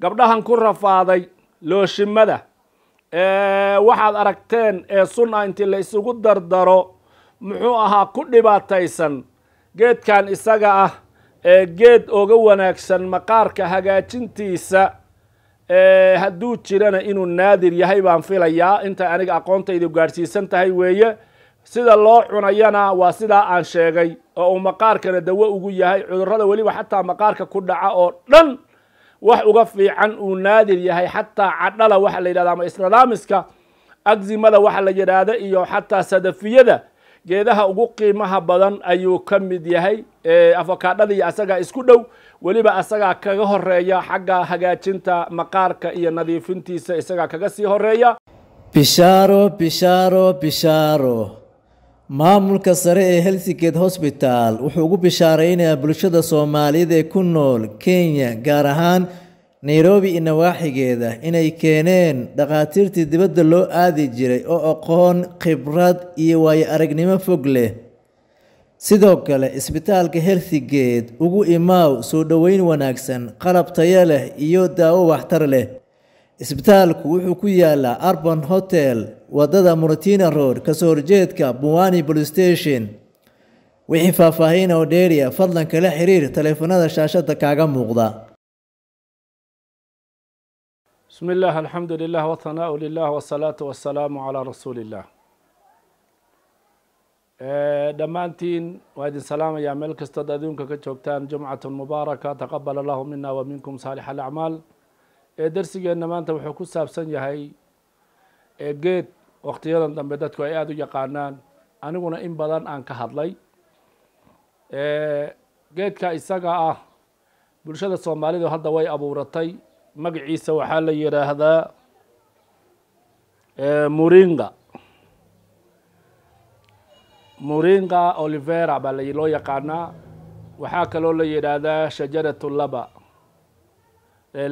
gabdhahan ku rafaaday looshimada waxaad aragteen ee sun ah intii la isugu dardaro muxuu ahaa ku dhibaataysan geedkan isaga ah ee geed oga wanaagsan maqaarka hagaajintiisa hadduu jirana inuu naadir yahay baan filayaa intay aniga aqoontaydu gaadhsiisan tahay weeye sida loo cunayana waa sidaa aan sheegay oo uu maqaarkana dawo ugu yahay cudurrada weliba xataa maqaarka ku dhaca oo dhan wax uga fiican uu naadir yahay xataa cadhala waxa la yidhahda ama isnadaamiska agzimada waxa la yidhaahda iyo xataa sadafiyada geedaha ugu qiimaha badan ayuu ka mid yahay afokaadhadii asagaa isku dhow weliba asagaa kaga horeeya xagga hagaajinta maqaarka iyo nadiifintiisa isagaa kaga sii horeeya bishaaro bishaaro bishaaro maamulka sare ee helsiget hosbital wuxuu ugu bishaaraynayaa bulshada soomaaliyeed ee ku nool kenya gaar ahaan nairobi i nawaaxigeeda inay keeneen dhakhaatiirtii dibadda loo aadi jiray oo aqoon khibrad iyo waayo aragnimo fog leh sidoo kale isbitaalka helsigeet ugu imaaw soo dhoweyn wanaagsan qalab tayo leh iyo daawo waxtar leh isbitaalku wuxuu ku yaalaa arban hotel wadada murtina road kasoo horjeedka buwani police station wixii faahfaahiin oo dheeriya ah, fadlan kala xiriir taleefanada shaashada kaaga muuqda بسم الله alxamdu lilah والثناء لله والصلاة wasalaamu على رسول الله dhammaantiin waa idin salaamayaa meel kastood adduunka ka joogtaan jumcatun mubaaraka taqabal allahu mina wa minkum saalix alacmaal ee darsigeenna maanta wuxuu ku saabsan yahay geed wakhtiyadan dambe dadku ay aada u yaqaanaan aniguna in badan aan ka hadlay geedka isaga ah bulshada soomaalidu hadda way abuuratay magiciisa waxaa la yidhaahdaa muringa muringa olivera baa loo yaqaanaa waxaa kaloo la yidhaahdaa shajarat laba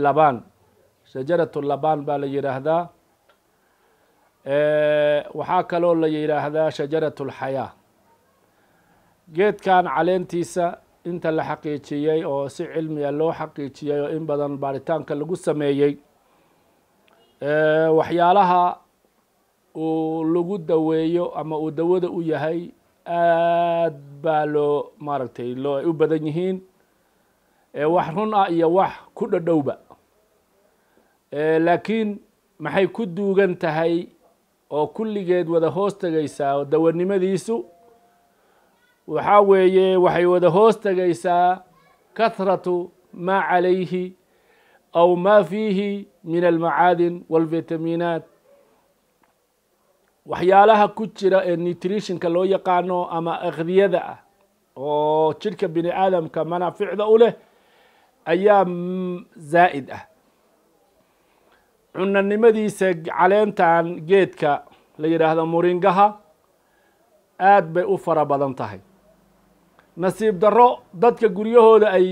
labaan shajarat laban baa la yidhaahdaa waxaa kaloo la yidhaahdaa shajarat اlxayaa geedkan caleentiisa inta la xaqiijiyey oo si cilmiya ah loo xaqiijiyey oo in badan baaritaanka lagu sameeyey waxyaalaha uu lagu daweeyo ama uu dawada u yahay aad baa loo maaragtay loo ay u badan yihiin wax run ah iyo wax ku dhadhowba laakiin maxay ku duugan tahay oo kulligeed wada hoos tegaysaa oo dawanimadiisu waxaa weeye waxay wada hoos tegaysaa kahratu maa calayhi aw maa fiihi min almacaadin walvitaminaat waxyaalaha ku jira ee nutritionka loo yaqaano ama akhdiyada ah oo jidhka bini aadamka manaaficda u leh ayaa zaa'id ah cunanimadiisa caleentan geedka la yidhaahdo muringaha aad bay u fara badan tahay nasiib darro dadka guryahooda ay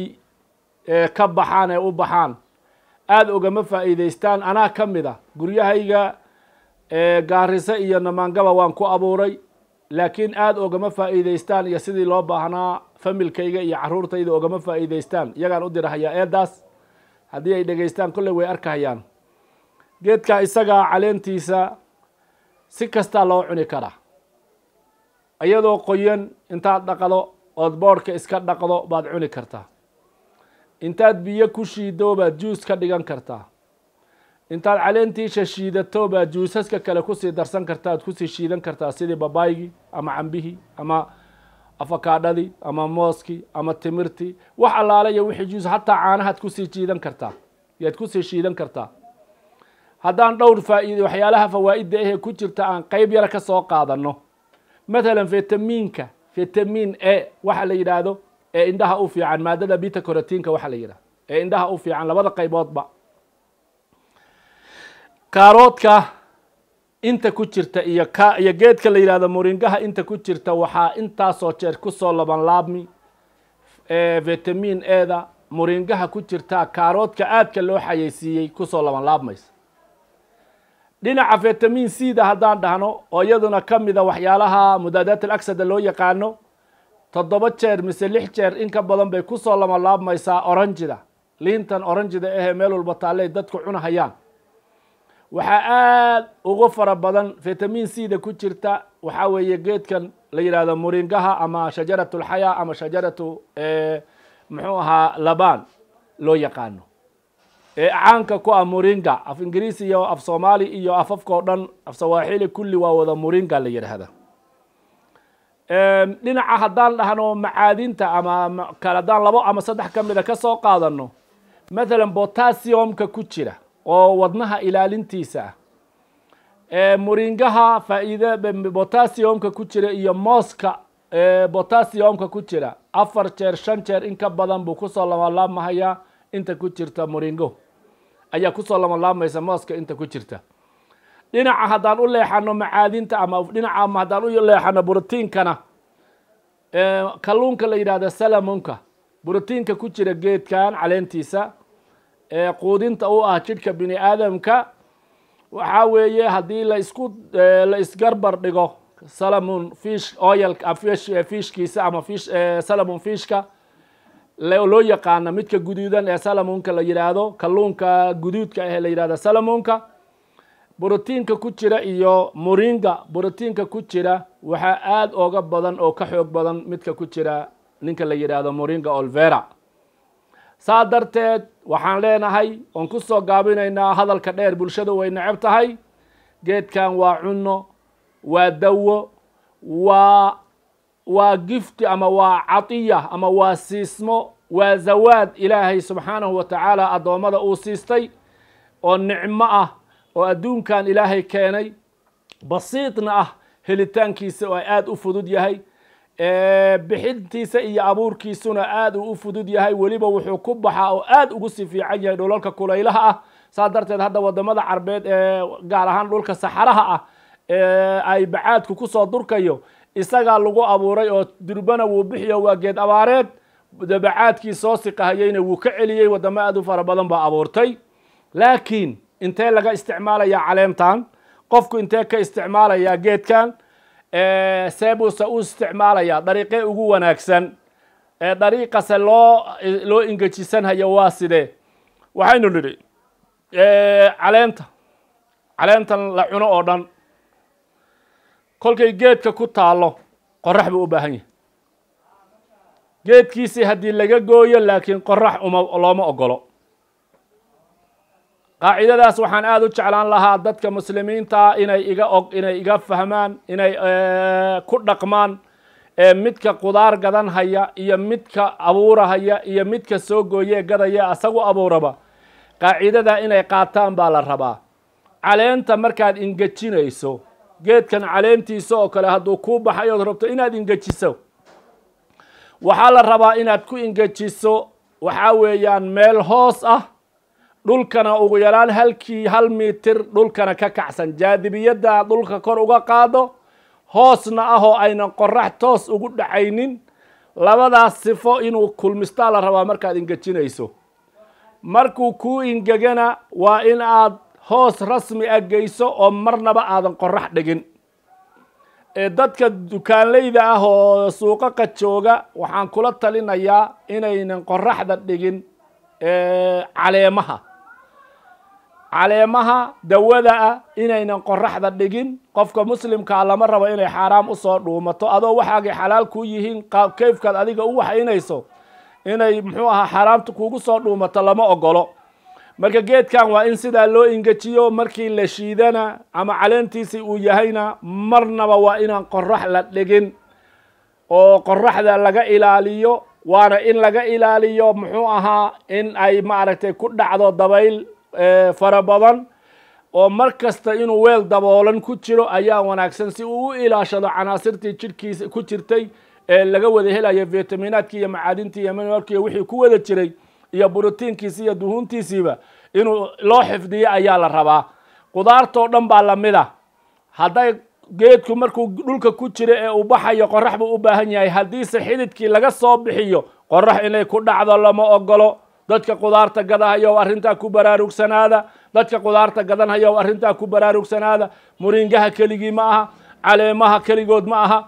eh, ka baxaan ee u baxaan aada ugama faa'iidaystaan anaa ka mid ah guryahayga eh, gaarise iyo namaangaba waan ku abuuray laakiin aada ogama faa'iidaystaan iyo sidii loo baahnaa familkayga iyo carruurtayda ogama faa'iidaystaan iyagaan u dirahaya eeddaas haddii ay dhegaystaan kolley way arkahayaan geedka isagaa caleentiisa si kastaa loo cuni karaa iyadoo qoyan intaad dhaqdo ood boodhka iska dhaqdo baad cuni kartaa intaad biyo ku shiido baad juus ka dhigan kartaa intaad caleentiisha shiidato baad juusaska kale kusii darsan kartaa ad kusii shiidan kartaa sidii babaygii ama cambihii ama afakaadhadii ama mooskii ama timirtii wax allaala iyo wixii juus hataa caanahaad kusii jiidan kartaa yaad kusii shiidan kartaa haddaan dhowr faa'iide waxyaalaha fawaa'idda ahee ku jirta aan qayb yara ka soo qaadano mathalan fetamiinka fetamiin e waxa la yidhaahdo ee indhaha u fiican maadada bita corotinka waxa la yidhahdo ee indhaha u fiican labada qayboodba kaaroodka inta ku jirta iyo ka iyo geedka la yidhahdo muringaha inta ku jirta waxaa intaasoo jeer kusoo laban laabmi fetamiin eda muringaha ku jirta kaaroodka aadka loo xayaysiiyey kusoo laban laabmaysa dhinaca vitamin c da haddaan dhahno oo iyaduna ka mida waxyaalaha mudaadaat alagsada loo yaqaano toddoba jeer mise lix jeer in ka badan bay kusoo lamalaabmaysaa oranjida liintan oranjida ahee meel walba taalley dadku cunahayaan waxaa aad ugu fara badan vitamin c da ku jirta waxaa weeye geedkan la yidhahdo muringaha ama shajaratu alxayaa ama shajaratu muxuu ahaa laban loo yaqaano ee caanka ku ah muringa af ingiriisi iyo af soomaali iyo afafkao dhan af sawaaxili kulli waa wada muringa la yidhaahda dhinaca haddaan dhahno macaadinta ama kale haddaan labo ama saddex ka mida kasoo qaadano mathalan botassiumka ku jira oo wadnaha ilaalintiisa ah muringaha faa-iide botassiumka ku jira iyo mooska botassiumka ku jira afar jeer shan jeer in ka badan buu kusoo laalaabmahayaa inta ku jirta muringo ayaa kusoo lamolaamaysa mooska inta ku jirta dhinaca haddaan u leexano macaadinta ama dhinaca ama haddaan u leexano brotiinkana kalluunka la yidhahda salamonka brotiinka ku jira geedkan caleentiisa quudinta u ah jidhka bini aadamka waxaa weeye haddii laisku la isgarbar dhigo salamon fish oil fiishkiisa ama fish salamon fishka loo yaqaana midka guduudan ee salamonka la yidhaahdo kalluunka guduudka ah ee la yidhahda salamonka borotiinka ku jira iyo moringa borotiinka ku jira waxaa aad ooga badan oo ka xoog badan midka ku jira ninka la yidhaahdo moringa olvera saa darteed waxaan leenahay oon ku soo gaabinaynaa hadalka dheer bulshada way neceb tahay geedkan waa cunno waa dawo waa waa gifti ama waa cadiya ama waa siismo waa zawaad ilaahay subxaanahu wa tacaala addoommada uu siistay oo nicmo ah oo adduunkan ilaahay keenay basiidna ah helitaankiisa oo aad u fudud yahay bixintiisa iyo abuurkiisuna aad uu u fudud yahay weliba wuxuu ku baxaa oo aad ugu sii fiican yahay dhulalka kulaylaha ah saas darteed hadda waddamada carbeed ee gaar ahaan dhulka saxaraha ah ee ay bacaadku kusoo durkayo isagaa lagu abuuray oo durbana wuu bixiyo waa geed abaareed dabacaadkii soo siqahayeyna wuu ka celiyey waddamo aad u fara badan baa abuurtay laakiin intee laga isticmaalayaa caleentan qofku intee ka isticmaalayaa geedkan see buuse u isticmaalayaa dariiqee ugu wanaagsan dariiqase loo loo ingejisanhayo waa sidee waxaynu nidhi caleenta caleentan la cuno oo dhan kolkay geedka ku taallo qorax buu u baahan yahay geedkiisii haddii laga gooyo laakiin qorax uma looma ogolo qaacidadaas waxaan aada u jeclaan lahaa dadka muslimiintaa inay iga og inay iga fahmaan inay eh, ku dhaqmaan ee midka qudaar gadan haya iyo midka abuurahaya iyo midka soo gooyee gadaya asagu abuuraba qaacidada inay qaataan baa la rabaa caleenta markaad ingejinayso geedkan caleentiisa oo kale hadduu kuu baxay ood rabto inaad ingejiso waxaa la rabaa inaad ku ingejiso waxaa weeyaan meel hoos ah dhulkana ugu yaraan halkii hal mitir dhulkana ka kacsan jaadibiyadda dhulka kor uga qaado hoosna ah oo aynan qorax toos ugu dhacaynin labadaas sifo inuu kulmistaa la rabaa markaad ingejinayso markuu kuu ingegana waa in aad hoos rasmi a geyso oo marnaba aadan qorax dhigin e, dadka dukaanleyda ah oo suuqaqa jooga waxaan kula talinayaa inaynan qoraxda dhigin e, caleemaha caleemaha dawada ah inaynan qoraxda dhigin qofka muslimkaa ah lama rabo inay xaaraam usoo dhuumato adoo waxaagay xalaal ku yihiin kayfkaad adiga u waxaynayso inay muxuu ahaa xaaraamta kugu soo dhuumato lama ogolo marka geedkan waa in sidaa loo ingejiyo markii la shiidana ama caleentiisii uu yahayna marnaba waa inaan qorax la dhigin oo qorraxda laga ilaaliyo waana in laga ilaaliyo muxuu ahaa in ay maaragtay ku dhacdo dabayl fara badan oo mar kasta inuu weel daboolan ku jiro ayaa wanaagsan si uu u ilaashado canaasirtii jirhkiisa ku jirtay ee laga wada helayo vitaminaadkii iyo macaadintii iyo mineralki iyo wixii ku wada jiray iyo brotiinkiisi iyo duhuuntiisiiba inuu loo xifdiyo ayaa la rabaa qudaartoo dhan baa lamid a hadday geedku markuu dhulka ku jira ee uu baxayo qorax buu u baahan yahay haddiise xididkii laga soo bixiyo qorax inay ku dhacdo lama ogolo dadka qudaarta gadahayow arrintaa ku baraarugsanaada dadka qudaarta gadanhayo arrintaa ku baraarugsanaada muriingaha keligii ma aha caleemaha keligood ma aha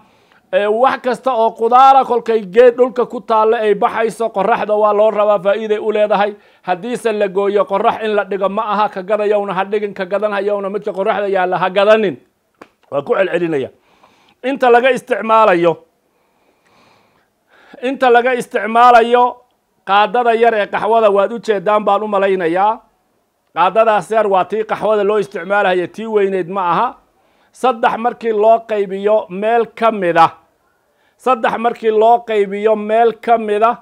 wax kasta oo qudaara kolkay geed dhulka ku taalle ay baxayso qoraxda waa loo rabaa faa'iiday u leedahay haddiise la gooyo qorax in la dhigo ma aha ka gadayowna ha dhigin ka gadanhayowna midka qoraxda yaalla ha gadanin waa ku celcelinaya inta laga isticmaalayo inta laga isticmaalayo qaadada yar ee qaxwada waad u jeedaan baan u malaynayaa qaadadaas yar waa tii qaxwada loo isticmaalahaya tii weyneed ma aha saddex markii loo qaybiyo meel ka mid ah saddex markii loo qaybiyo meel ka mida ah,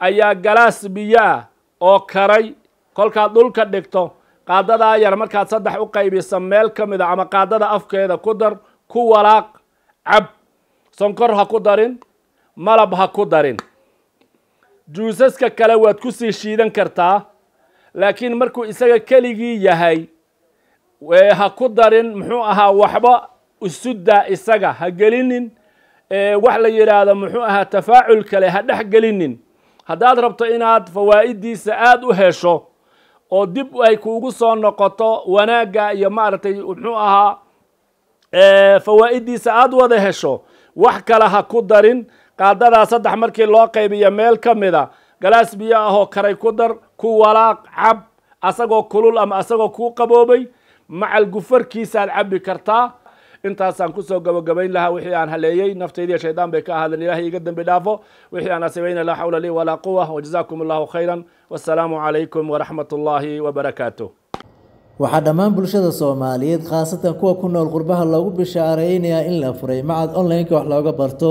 ayaa galaas biyaa oo karay kolkaad dhulka dhigto qaadadaa yar markaad saddex u qaybiso meel ka mida ah ama qaadada afkeeda ku dar ku walaaq cab sonkor ha ku darin malab ha ku darin juusaska kale waad ku sii shiidan kartaa laakiin markuu isaga keligii yahay ha ku darin muxuu ahaa waxba isudaa isaga ha gelinin wax la yidhaahdo muxuu ahaa tafaacul kale ha dhex gelinin haddaad rabto inaad fawaa'iddiisa aad u hesho oo dib ay kuugu soo noqoto wanaagga iyo maaragtay muxuu ahaa fawaa'iddiisa aad wada hesho wax kale ha ku darin qaadadaa saddex markii loo qaybiya meel ka mida ah, galaas biyo ahoo karay ku dar ku walaaq cab asagoo kulul ama asagoo kuu qaboobay macal gufarkiisaaad cabbi kartaa intaasaan kusoo gabagabayn lahaa wixii aan haleeyey naftaydiiyo shaydaan bay ka ahaadeen ilahay iga dembi dhaafo wixii aan asibayna laa xawla lii walaa quwa wajazaakum allahu khayran wasalaamu calaykum waraxmat ullaahi wabarakaatu waxaa dhammaan bulshada soomaaliyeed khaasatan kuwa ku nool qurbaha loogu bishaareeynayaa in la furay macad onlineka wax looga barto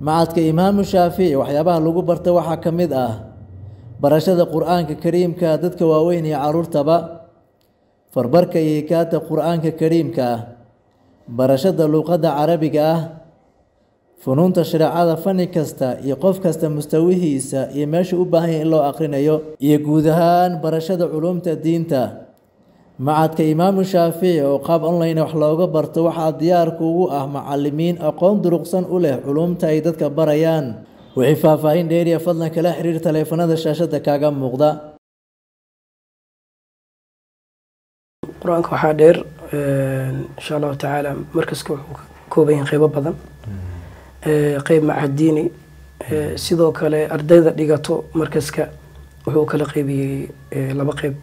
macadka imaamu shaafici waxyaabaha lagu barto waxaa ka mid ah barashada qur-aanka kariimka dadka waaweyn iyo caruurtaba farbarka iyo hikaata qur-aanka kariimka barashada luuqadda carabiga ah funuunta shareecada fani kasta iyo qof kasta mustawihiisa iyo meesha u baahan yahy in loo aqrinayo iyo guud ahaan barashada culumta diinta macadka imaamu shaafici oo qaab online wax looga barto waxaa diyaar kuugu ah macalimiin aqoon duruqsan u leh culumta ay dadka barayaan wixii faahfaahin dheeriya fadlan kala xiriir taleefanada shaashadda kaaga muuqda insha allahu tacaala markaska wuxuu ka kooban yahay qeybo badan qeyb macadiini sidoo kale ardayda dhigato markaska wuxuu u kala qeybiyey laba qeyb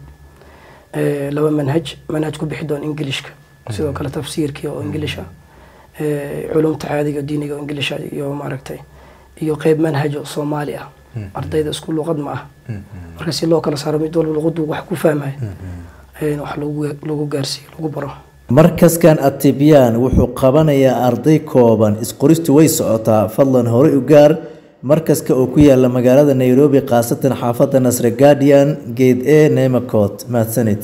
laba manhaj manhaj ku bixi doon ingilishka sidoo kale tafsiirkii oo ingilish culumta caadiga diiniga oo ingilish iyo maaragtay iyo qeyb manhajo soomaali ah hmm, hmm. ardayda isku luqad ma ah hmm, marka si loo kala saaro mid walba luqadu wax ku fahmaya wax lagu gaarsiiyo lagu baro markaskan atibyaan wuxuu qabanayaa arday kooban isqoristu way socotaa fadlan horey u gaar markaska oo ku yaala magaalada nairobi khaasatan xaafadda nasre guardian geed e nemacote mahadsanid